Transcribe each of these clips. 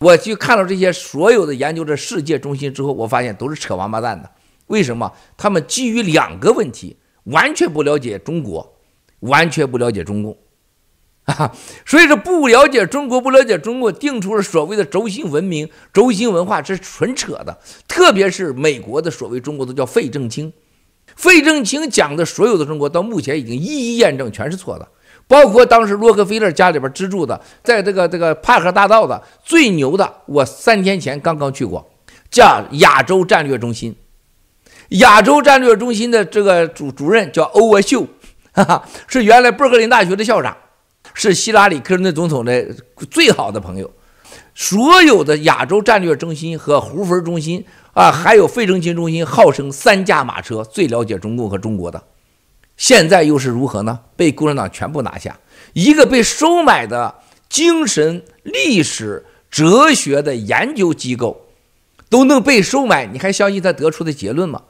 我去看了这些所有的研究这世界中心之后，我发现都是扯王八蛋的。为什么？他们基于两个问题，完全不了解中国，完全不了解中共啊！所以说不了解中国，不了解中国，定出了所谓的轴心文明、轴心文化是纯扯的。特别是美国的所谓中国，都叫费正清，费正清讲的所有的中国，到目前已经一一验证，全是错的。包括当时洛克菲勒家里边资助的，在这个这个帕克大道的最牛的，我三天前刚刚去过，叫亚洲战略中心。亚洲战略中心的这个主主任叫欧文秀，哈哈，是原来克林大学的校长，是希拉里克林顿总统的最好的朋友。所有的亚洲战略中心和胡佛中心啊，还有费正清中心，号称三驾马车，最了解中共和中国的。现在又是如何呢？被共产党全部拿下，一个被收买的精神、历史、哲学的研究机构，都能被收买，你还相信他得出的结论吗？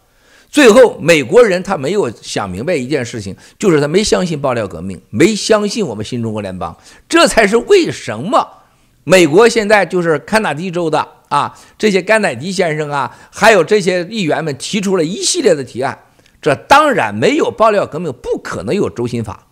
最后，美国人他没有想明白一件事情，就是他没相信爆料革命，没相信我们新中国联邦，这才是为什么美国现在就是堪萨斯州的啊，这些甘乃迪先生啊，还有这些议员们提出了一系列的提案。这当然没有爆料，革命，不可能有周新法。